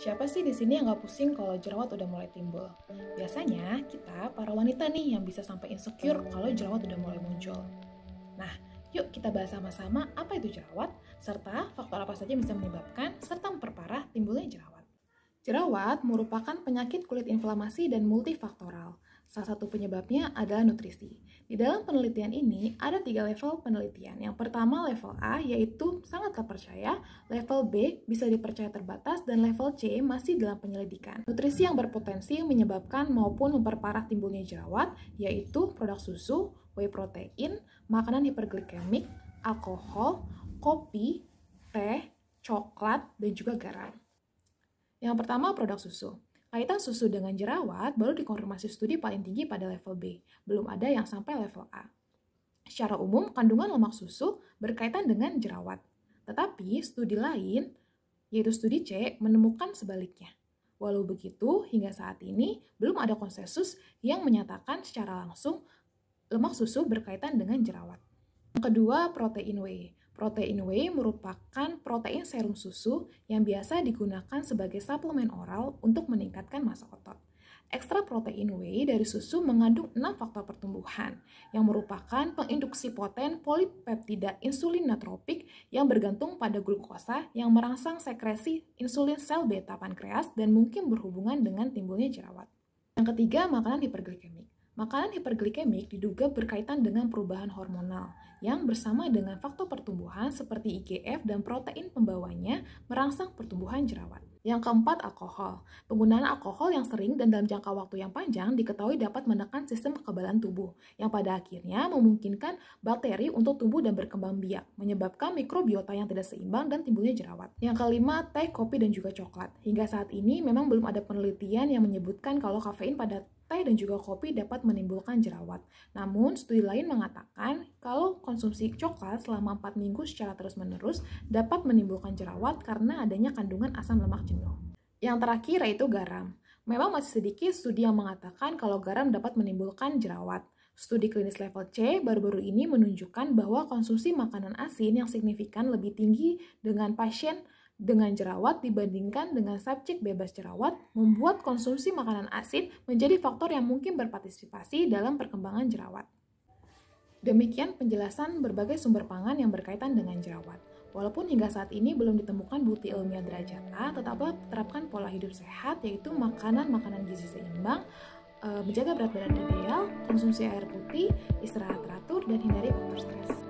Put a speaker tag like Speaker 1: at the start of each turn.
Speaker 1: Siapa sih di sini yang gak pusing kalau jerawat udah mulai timbul? Biasanya kita para wanita nih yang bisa sampai insecure kalau jerawat udah mulai muncul. Nah, yuk kita bahas sama-sama apa itu jerawat, serta faktor apa saja yang bisa menyebabkan serta memperparah timbulnya jerawat. Jerawat merupakan penyakit kulit inflamasi dan multifaktoral Salah satu penyebabnya adalah nutrisi. Di dalam penelitian ini, ada tiga level penelitian. Yang pertama level A, yaitu sangat terpercaya, level B bisa dipercaya terbatas, dan level C masih dalam penyelidikan. Nutrisi yang berpotensi menyebabkan maupun memperparah timbulnya jerawat, yaitu produk susu, whey protein, makanan hiperglikemik, alkohol, kopi, teh, coklat, dan juga garam. Yang pertama, produk susu. Kaitan susu dengan jerawat baru dikonfirmasi studi paling tinggi pada level B, belum ada yang sampai level A. Secara umum, kandungan lemak susu berkaitan dengan jerawat. Tetapi studi lain, yaitu studi C, menemukan sebaliknya. Walau begitu, hingga saat ini belum ada konsensus yang menyatakan secara langsung lemak susu berkaitan dengan jerawat. Yang kedua, protein whey. Protein whey merupakan protein serum susu yang biasa digunakan sebagai suplemen oral untuk men meningkatkan massa otot. Ekstra protein whey dari susu mengandung 6 faktor pertumbuhan yang merupakan penginduksi poten polipeptida insulin natropik yang bergantung pada glukosa yang merangsang sekresi insulin sel beta pankreas dan mungkin berhubungan dengan timbulnya jerawat. Yang ketiga, makanan hiperglikemik. Makanan hiperglikemik diduga berkaitan dengan perubahan hormonal yang bersama dengan faktor pertumbuhan seperti IGF dan protein pembawanya merangsang pertumbuhan jerawat. Yang keempat, alkohol. Penggunaan alkohol yang sering dan dalam jangka waktu yang panjang diketahui dapat menekan sistem kekebalan tubuh, yang pada akhirnya memungkinkan bakteri untuk tumbuh dan berkembang biak, menyebabkan mikrobiota yang tidak seimbang dan timbulnya jerawat. Yang kelima, teh, kopi, dan juga coklat. Hingga saat ini memang belum ada penelitian yang menyebutkan kalau kafein pada teh dan juga kopi dapat menimbulkan jerawat. Namun, studi lain mengatakan kalau konsumsi coklat selama 4 minggu secara terus-menerus dapat menimbulkan jerawat karena adanya kandungan asam lemak jenuh. Yang terakhir yaitu garam. Memang masih sedikit studi yang mengatakan kalau garam dapat menimbulkan jerawat. Studi klinis level C baru-baru ini menunjukkan bahwa konsumsi makanan asin yang signifikan lebih tinggi dengan pasien dengan jerawat dibandingkan dengan subjek bebas jerawat membuat konsumsi makanan asin menjadi faktor yang mungkin berpartisipasi dalam perkembangan jerawat. Demikian penjelasan berbagai sumber pangan yang berkaitan dengan jerawat. Walaupun hingga saat ini belum ditemukan bukti ilmiah derajat A, tetaplah terapkan pola hidup sehat yaitu makanan-makanan gizi seimbang, eh, menjaga berat badan ideal, konsumsi air putih, istirahat teratur, dan hindari faktor stres.